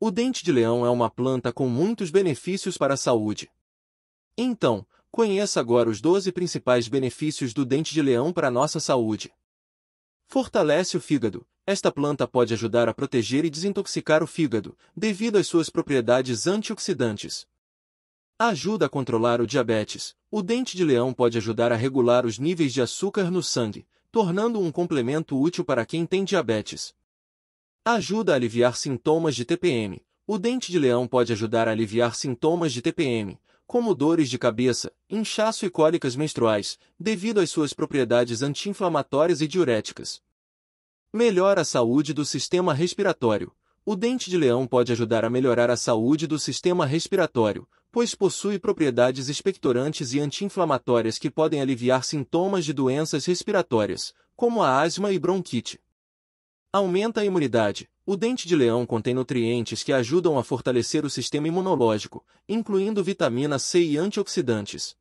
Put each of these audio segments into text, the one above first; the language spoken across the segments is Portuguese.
O dente de leão é uma planta com muitos benefícios para a saúde. Então, conheça agora os 12 principais benefícios do dente de leão para a nossa saúde. Fortalece o fígado. Esta planta pode ajudar a proteger e desintoxicar o fígado, devido às suas propriedades antioxidantes. Ajuda a controlar o diabetes. O dente de leão pode ajudar a regular os níveis de açúcar no sangue, tornando um complemento útil para quem tem diabetes. Ajuda a aliviar sintomas de TPM. O dente de leão pode ajudar a aliviar sintomas de TPM, como dores de cabeça, inchaço e cólicas menstruais, devido às suas propriedades anti-inflamatórias e diuréticas. Melhora a saúde do sistema respiratório. O dente de leão pode ajudar a melhorar a saúde do sistema respiratório, pois possui propriedades expectorantes e anti-inflamatórias que podem aliviar sintomas de doenças respiratórias, como a asma e bronquite. Aumenta a imunidade. O dente de leão contém nutrientes que ajudam a fortalecer o sistema imunológico, incluindo vitamina C e antioxidantes.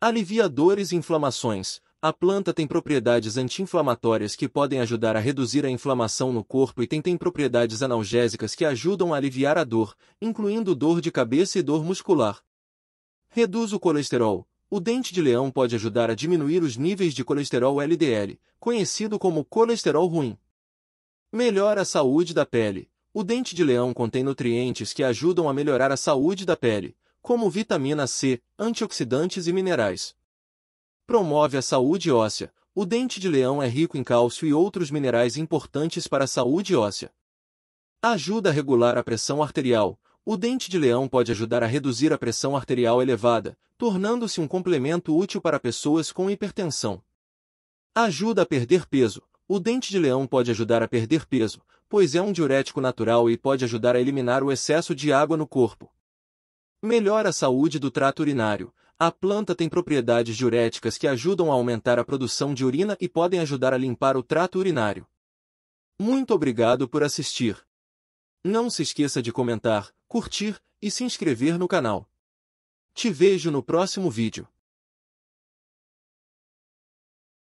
Alivia dores e inflamações. A planta tem propriedades anti-inflamatórias que podem ajudar a reduzir a inflamação no corpo e tem, tem propriedades analgésicas que ajudam a aliviar a dor, incluindo dor de cabeça e dor muscular. Reduz o colesterol. O dente de leão pode ajudar a diminuir os níveis de colesterol LDL, conhecido como colesterol ruim. Melhora a saúde da pele. O dente de leão contém nutrientes que ajudam a melhorar a saúde da pele, como vitamina C, antioxidantes e minerais. Promove a saúde óssea. O dente de leão é rico em cálcio e outros minerais importantes para a saúde óssea. Ajuda a regular a pressão arterial. O dente de leão pode ajudar a reduzir a pressão arterial elevada, tornando-se um complemento útil para pessoas com hipertensão. Ajuda a perder peso. O dente de leão pode ajudar a perder peso, pois é um diurético natural e pode ajudar a eliminar o excesso de água no corpo. Melhora a saúde do trato urinário. A planta tem propriedades diuréticas que ajudam a aumentar a produção de urina e podem ajudar a limpar o trato urinário. Muito obrigado por assistir. Não se esqueça de comentar, curtir e se inscrever no canal. Te vejo no próximo vídeo.